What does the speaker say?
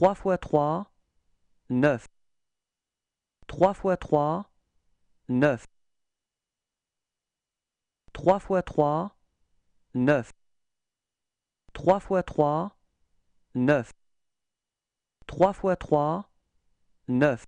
3 fois 3, 9. 3 fois 3, 9. 3 fois 3, 9. 3 fois 3, 9. 3 fois 3, 9.